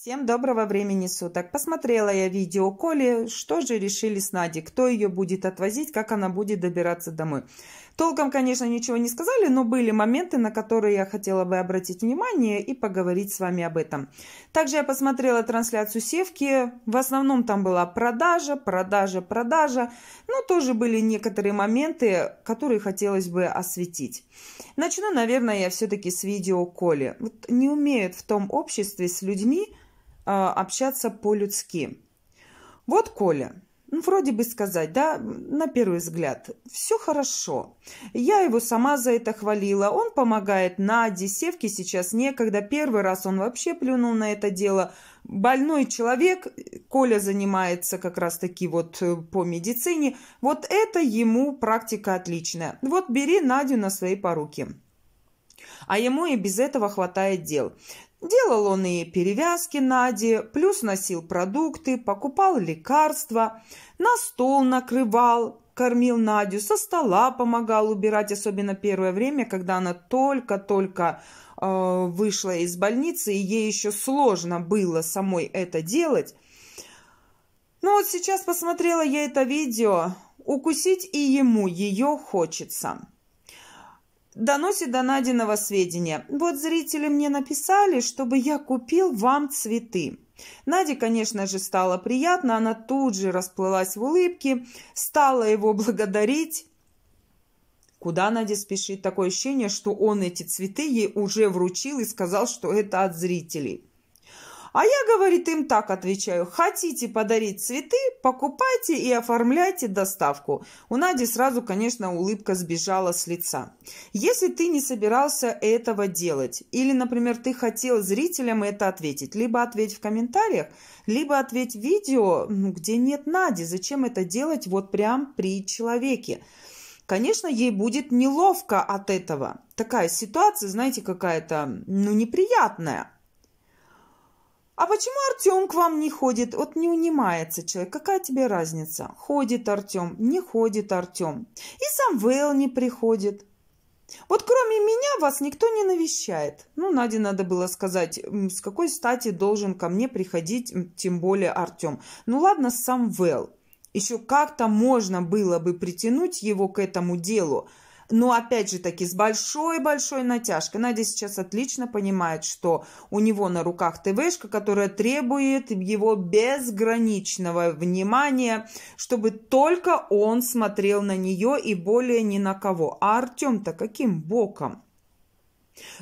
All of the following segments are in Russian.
Всем доброго времени суток. Посмотрела я видео Коли, что же решили с Надей, кто ее будет отвозить, как она будет добираться домой. Толком, конечно, ничего не сказали, но были моменты, на которые я хотела бы обратить внимание и поговорить с вами об этом. Также я посмотрела трансляцию Севки. В основном там была продажа, продажа, продажа. Но тоже были некоторые моменты, которые хотелось бы осветить. Начну, наверное, я все-таки с видео Коли. Вот не умеют в том обществе с людьми э, общаться по-людски. Вот Коля – ну, вроде бы сказать, да, на первый взгляд, все хорошо. Я его сама за это хвалила, он помогает Наде, Севке сейчас некогда, первый раз он вообще плюнул на это дело. Больной человек, Коля занимается как раз-таки вот э, по медицине, вот это ему практика отличная. Вот бери Надю на свои поруки а ему и без этого хватает дел. Делал он и перевязки Наде, плюс носил продукты, покупал лекарства, на стол накрывал, кормил Надю, со стола помогал убирать, особенно первое время, когда она только-только э, вышла из больницы, и ей еще сложно было самой это делать. Ну вот сейчас посмотрела я это видео, укусить и ему ее хочется доносе до найденного сведения. Вот зрители мне написали, чтобы я купил вам цветы. Наде, конечно же, стало приятно, она тут же расплылась в улыбке, стала его благодарить. Куда Надя спешит? Такое ощущение, что он эти цветы ей уже вручил и сказал, что это от зрителей. А я, говорит, им так отвечаю. Хотите подарить цветы, покупайте и оформляйте доставку. У Нади сразу, конечно, улыбка сбежала с лица. Если ты не собирался этого делать, или, например, ты хотел зрителям это ответить, либо ответь в комментариях, либо ответь в видео, ну, где нет Нади, зачем это делать вот прям при человеке. Конечно, ей будет неловко от этого. Такая ситуация, знаете, какая-то, ну, неприятная. «А почему Артем к вам не ходит?» Вот не унимается человек. Какая тебе разница? Ходит Артем, не ходит Артем. И сам Вэл не приходит. Вот кроме меня вас никто не навещает. Ну, Наде надо было сказать, с какой стати должен ко мне приходить, тем более Артем. Ну ладно, сам Вэл. Еще как-то можно было бы притянуть его к этому делу. Но опять же таки с большой-большой натяжкой. Надя сейчас отлично понимает, что у него на руках ТВшка, которая требует его безграничного внимания, чтобы только он смотрел на нее и более ни на кого. А Артем-то каким боком?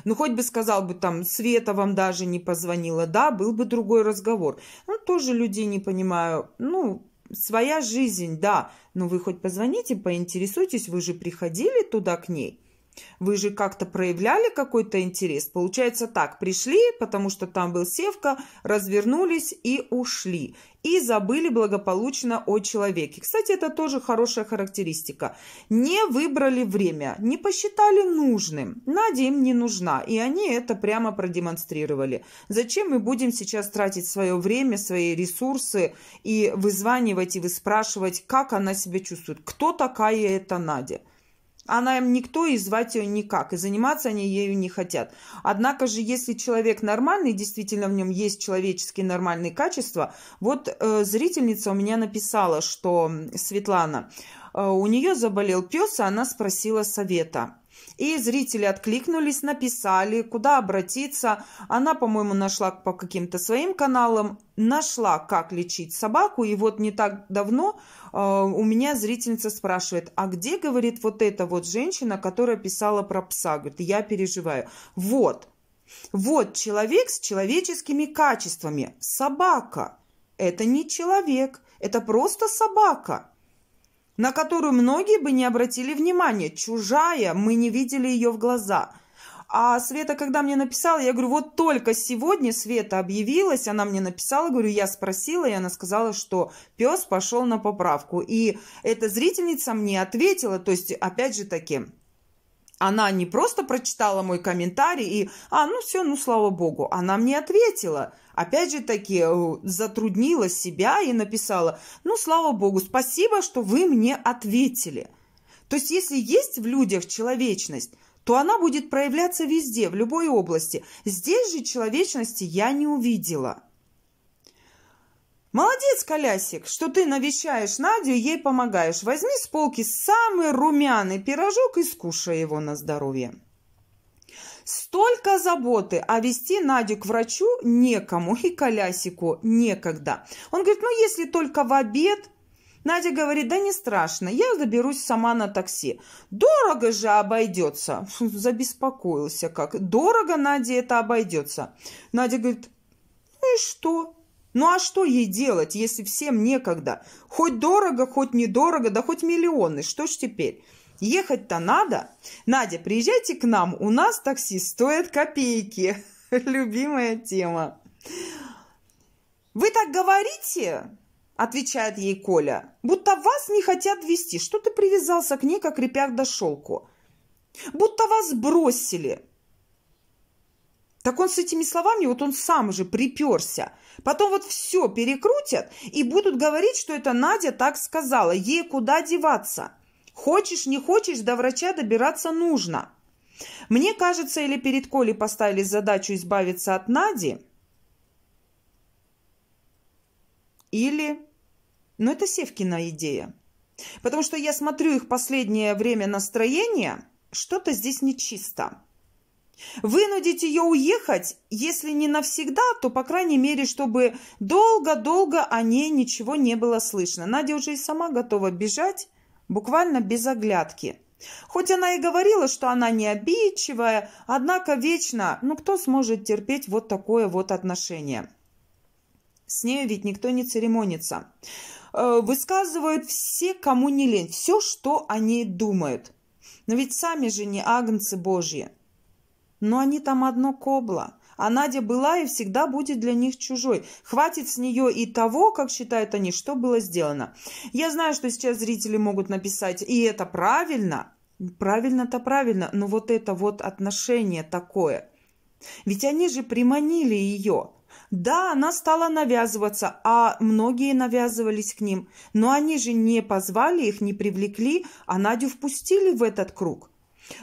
Ну, хоть бы сказал бы там, Света вам даже не позвонила, да, был бы другой разговор. Ну, тоже людей не понимаю. Ну, своя жизнь, да, но вы хоть позвоните, поинтересуйтесь, вы же приходили туда к ней. Вы же как-то проявляли какой-то интерес? Получается так, пришли, потому что там был севка, развернулись и ушли. И забыли благополучно о человеке. Кстати, это тоже хорошая характеристика. Не выбрали время, не посчитали нужным. Надя им не нужна, и они это прямо продемонстрировали. Зачем мы будем сейчас тратить свое время, свои ресурсы и вызванивать и выспрашивать, как она себя чувствует? Кто такая эта Надя? она им никто и звать ее никак, и заниматься они ею не хотят. Однако же, если человек нормальный, действительно в нем есть человеческие нормальные качества, вот э, зрительница у меня написала, что Светлана, э, у нее заболел пес, и она спросила совета. И зрители откликнулись, написали, куда обратиться. Она, по-моему, нашла по каким-то своим каналам, нашла, как лечить собаку. И вот не так давно э, у меня зрительница спрашивает, а где, говорит, вот эта вот женщина, которая писала про пса? Говорит, я переживаю. Вот, вот человек с человеческими качествами. Собака. Это не человек, это просто собака на которую многие бы не обратили внимания. Чужая, мы не видели ее в глаза. А Света, когда мне написала, я говорю, вот только сегодня Света объявилась, она мне написала, говорю, я спросила, и она сказала, что пес пошел на поправку. И эта зрительница мне ответила, то есть, опять же таки, она не просто прочитала мой комментарий и «А, ну все, ну слава богу». Она мне ответила. Опять же таки э, затруднила себя и написала «Ну слава богу, спасибо, что вы мне ответили». То есть если есть в людях человечность, то она будет проявляться везде, в любой области. Здесь же человечности я не увидела. Молодец, Колясик, что ты навещаешь Надю и ей помогаешь. Возьми с полки самый румяный пирожок и скушай его на здоровье. Столько заботы, а вести Надю к врачу некому и колясику некогда. Он говорит, ну если только в обед, Надя говорит, да не страшно, я доберусь сама на такси. Дорого же обойдется. Забеспокоился как. Дорого Наде это обойдется. Надя говорит, ну и что? Ну а что ей делать, если всем некогда? Хоть дорого, хоть недорого, да хоть миллионы, что ж теперь? Ехать-то надо. Надя, приезжайте к нам, у нас такси стоит копейки. Любимая тема. «Вы так говорите?» – отвечает ей Коля. «Будто вас не хотят вести. Что ты привязался к ней, как репях до шелку? Будто вас бросили. Так он с этими словами, вот он сам же приперся. Потом вот все перекрутят и будут говорить, что это Надя так сказала. Ей куда деваться? Хочешь, не хочешь, до врача добираться нужно. Мне кажется, или перед Колей поставили задачу избавиться от Нади, или... Но ну, это Севкина идея. Потому что я смотрю их последнее время настроение, что-то здесь нечисто. Вынудить ее уехать, если не навсегда, то, по крайней мере, чтобы долго-долго о ней ничего не было слышно. Надя уже и сама готова бежать, буквально без оглядки. Хоть она и говорила, что она не обидчивая, однако вечно, ну кто сможет терпеть вот такое вот отношение? С ней, ведь никто не церемонится. Э, высказывают все, кому не лень, все, что они думают. Но ведь сами же не агнцы божьи. Но они там одно кобла. А Надя была и всегда будет для них чужой. Хватит с нее и того, как считают они, что было сделано. Я знаю, что сейчас зрители могут написать, и это правильно. Правильно-то правильно, но вот это вот отношение такое. Ведь они же приманили ее. Да, она стала навязываться, а многие навязывались к ним. Но они же не позвали их, не привлекли, а Надю впустили в этот круг.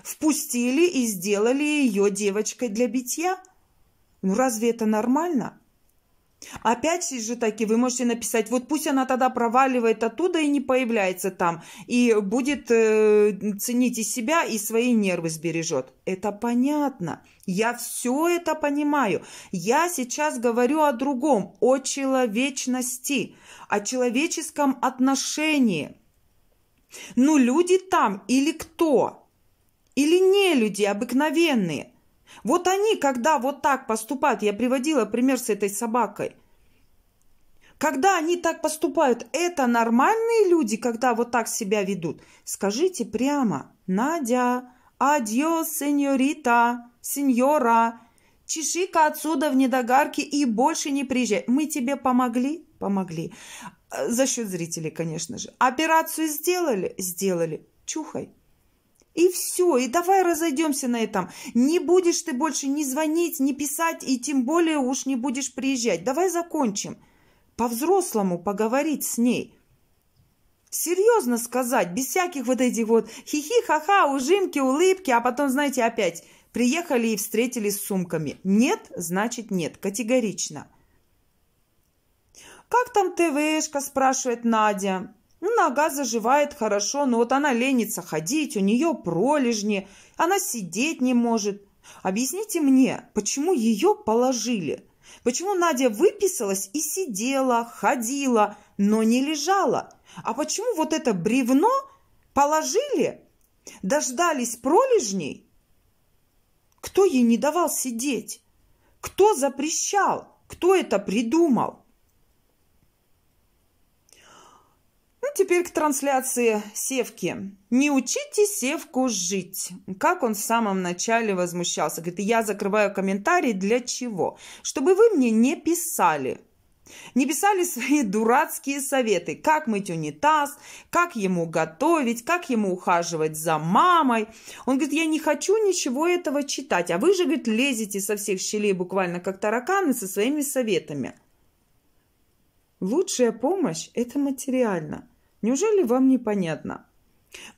Впустили и сделали ее девочкой для битья. Ну разве это нормально? Опять же таки вы можете написать, вот пусть она тогда проваливает оттуда и не появляется там, и будет э, ценить и себя, и свои нервы сбережет. Это понятно. Я все это понимаю. Я сейчас говорю о другом, о человечности, о человеческом отношении. Ну, люди там или кто? Или не люди обыкновенные? Вот они, когда вот так поступают, я приводила пример с этой собакой. Когда они так поступают, это нормальные люди, когда вот так себя ведут? Скажите прямо, Надя, адьос, сеньорита, сеньора, чеши-ка отсюда в недогарке и больше не приезжай. Мы тебе помогли? Помогли. Э, за счет зрителей, конечно же. Операцию сделали? Сделали. Чухай. И все, и давай разойдемся на этом. Не будешь ты больше ни звонить, ни писать, и тем более уж не будешь приезжать. Давай закончим. По-взрослому поговорить с ней. Серьезно сказать, без всяких вот этих вот хихи-ха-ха, ужимки, улыбки, а потом, знаете, опять приехали и встретились с сумками. Нет, значит нет, категорично. «Как там ТВшка?» – спрашивает Надя. Ну, нога заживает хорошо, но вот она ленится ходить, у нее пролежни, она сидеть не может. Объясните мне, почему ее положили? Почему Надя выписалась и сидела, ходила, но не лежала? А почему вот это бревно положили, дождались пролежней? Кто ей не давал сидеть? Кто запрещал? Кто это придумал? теперь к трансляции Севки. «Не учите Севку жить». Как он в самом начале возмущался. Говорит, я закрываю комментарий для чего? Чтобы вы мне не писали. Не писали свои дурацкие советы, как мыть унитаз, как ему готовить, как ему ухаживать за мамой. Он говорит, я не хочу ничего этого читать, а вы же, говорит, лезете со всех щелей буквально как тараканы со своими советами. Лучшая помощь – это материально. Неужели вам непонятно?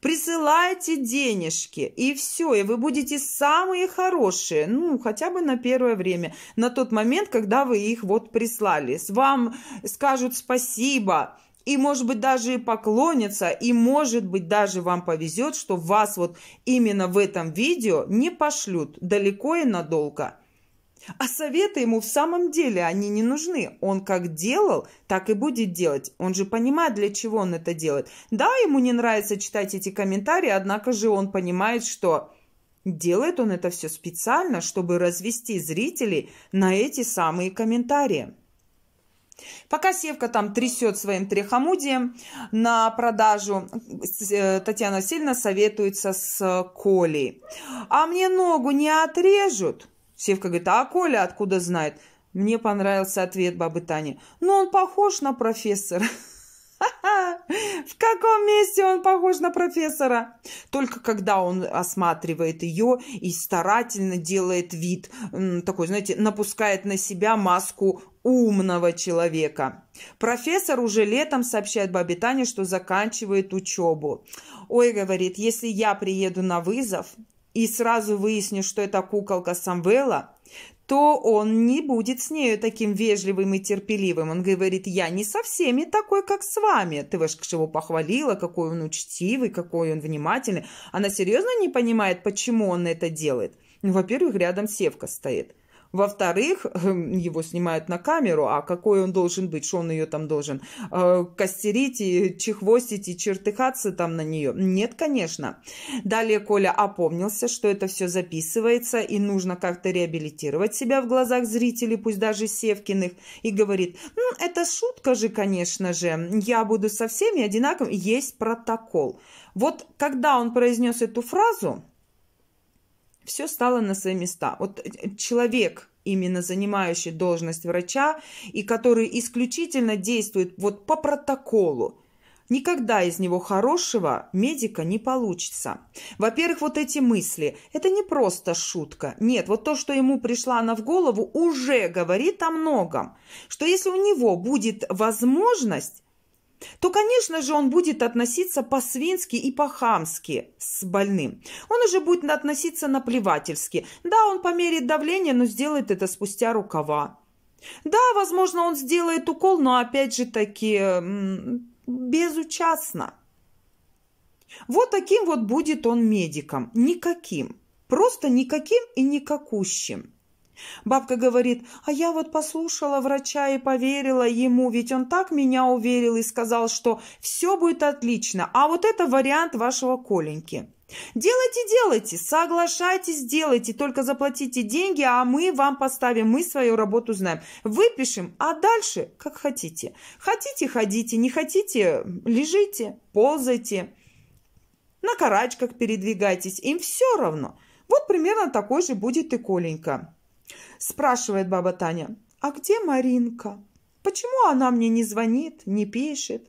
Присылайте денежки, и все, и вы будете самые хорошие, ну, хотя бы на первое время, на тот момент, когда вы их вот прислали. вам скажут спасибо, и, может быть, даже и поклонятся, и, может быть, даже вам повезет, что вас вот именно в этом видео не пошлют далеко и надолго. А советы ему в самом деле они не нужны. Он как делал, так и будет делать. Он же понимает, для чего он это делает. Да, ему не нравится читать эти комментарии, однако же он понимает, что делает он это все специально, чтобы развести зрителей на эти самые комментарии. Пока Севка там трясет своим трехомудием на продажу, э, Татьяна сильно советуется с Колей. А мне ногу не отрежут – Севка говорит, а Коля откуда знает? Мне понравился ответ бабы Тани. Ну он похож на профессора. В каком месте он похож на профессора? Только когда он осматривает ее и старательно делает вид, такой, знаете, напускает на себя маску умного человека. Профессор уже летом сообщает бабе Тане, что заканчивает учебу. Ой, говорит, если я приеду на вызов, и сразу выясню, что это куколка Самвела, то он не будет с нею таким вежливым и терпеливым. Он говорит, я не со всеми такой, как с вами. Ты ваш его похвалила, какой он учтивый, какой он внимательный. Она серьезно не понимает, почему он это делает. Ну, во-первых, рядом Севка стоит – во-вторых, эм, его снимают на камеру, а какой он должен быть, что он ее там должен э, костерить и чехвостить и чертыхаться там на нее? Нет, конечно. Далее Коля опомнился, что это все записывается и нужно как-то реабилитировать себя в глазах зрителей, пусть даже Севкиных, и говорит, ну, это шутка же, конечно же, я буду со всеми одинаковым, есть протокол. Вот когда он произнес эту фразу, все стало на свои места. Вот э, э, человек, именно занимающий должность врача и который исключительно действует вот по протоколу, Никогда из него хорошего медика не получится. Во-первых, вот эти мысли. Это не просто шутка. Нет, вот то, что ему пришла она в голову, уже говорит о многом. Что если у него будет возможность, то, конечно же, он будет относиться по-свински и по-хамски с больным. Он уже будет относиться наплевательски. Да, он померит давление, но сделает это спустя рукава. Да, возможно, он сделает укол, но опять же таки безучастно. Вот таким вот будет он медиком. Никаким. Просто никаким и никакущим. Бабка говорит, а я вот послушала врача и поверила ему, ведь он так меня уверил и сказал, что все будет отлично, а вот это вариант вашего Коленьки. Делайте, делайте, соглашайтесь, делайте, только заплатите деньги, а мы вам поставим, мы свою работу знаем. Выпишем, а дальше как хотите. Хотите, ходите, не хотите, лежите, ползайте, на карачках передвигайтесь, им все равно. Вот примерно такой же будет и Коленька. Спрашивает баба Таня, а где Маринка? Почему она мне не звонит, не пишет,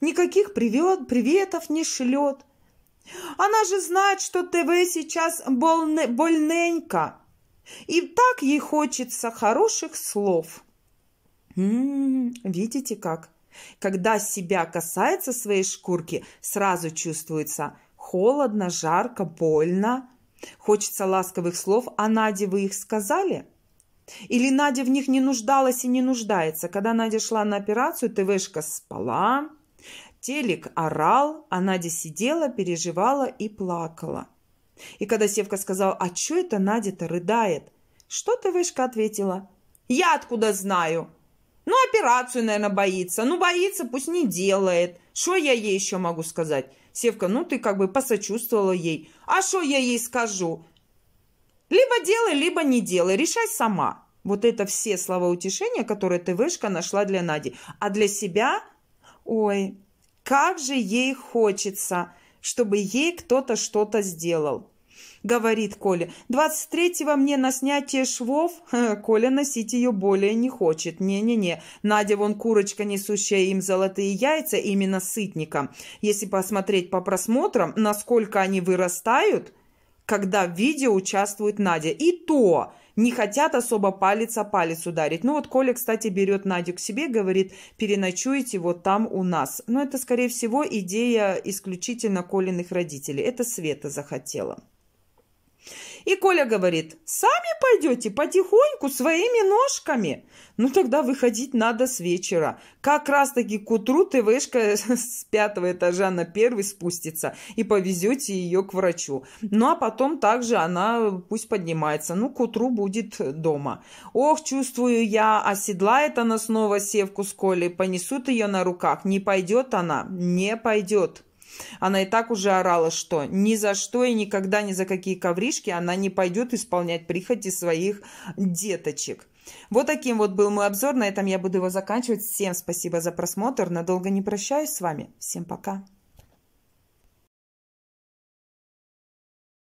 никаких привет, приветов не шлет? Она же знает, что ТВ сейчас больне, больненько. И так ей хочется хороших слов. М-м-м, видите как? Когда себя касается своей шкурки, сразу чувствуется холодно, жарко, больно. Хочется ласковых слов, а Наде вы их сказали? Или Надя в них не нуждалась и не нуждается? Когда Надя шла на операцию, ТВшка спала, телек орал, а Надя сидела, переживала и плакала. И когда Севка сказал, а чё это Надя-то рыдает? Что ТВшка ответила? Я откуда знаю? Ну, операцию, наверное, боится. Ну, боится, пусть не делает. Что я ей еще могу сказать? Севка, ну ты как бы посочувствовала ей. А что я ей скажу? Либо делай, либо не делай. Решай сама. Вот это все слова утешения, которые ТВшка нашла для Нади. А для себя, ой, как же ей хочется, чтобы ей кто-то что-то сделал говорит Коля. «Двадцать третьего мне на снятие швов?» Коля носить ее более не хочет. «Не-не-не, Надя вон курочка, несущая им золотые яйца, именно сытником. Если посмотреть по просмотрам, насколько они вырастают...» когда в видео участвует Надя. И то не хотят особо палец о палец ударить. Ну вот Коля, кстати, берет Надю к себе, говорит, переночуете вот там у нас. Но это, скорее всего, идея исключительно Колиных родителей. Это Света захотела. И Коля говорит, сами пойдете потихоньку своими ножками. Ну тогда выходить надо с вечера. Как раз таки к утру ТВшка с пятого этажа на первый спустится и повезете ее к врачу. Ну а потом также она пусть поднимается. Ну к утру будет дома. Ох, чувствую я, оседлает она снова севку с Колей, понесут ее на руках. Не пойдет она, не пойдет. Она и так уже орала, что ни за что и никогда ни за какие ковришки она не пойдет исполнять прихоти своих деточек. Вот таким вот был мой обзор. На этом я буду его заканчивать. Всем спасибо за просмотр. Надолго не прощаюсь с вами. Всем пока.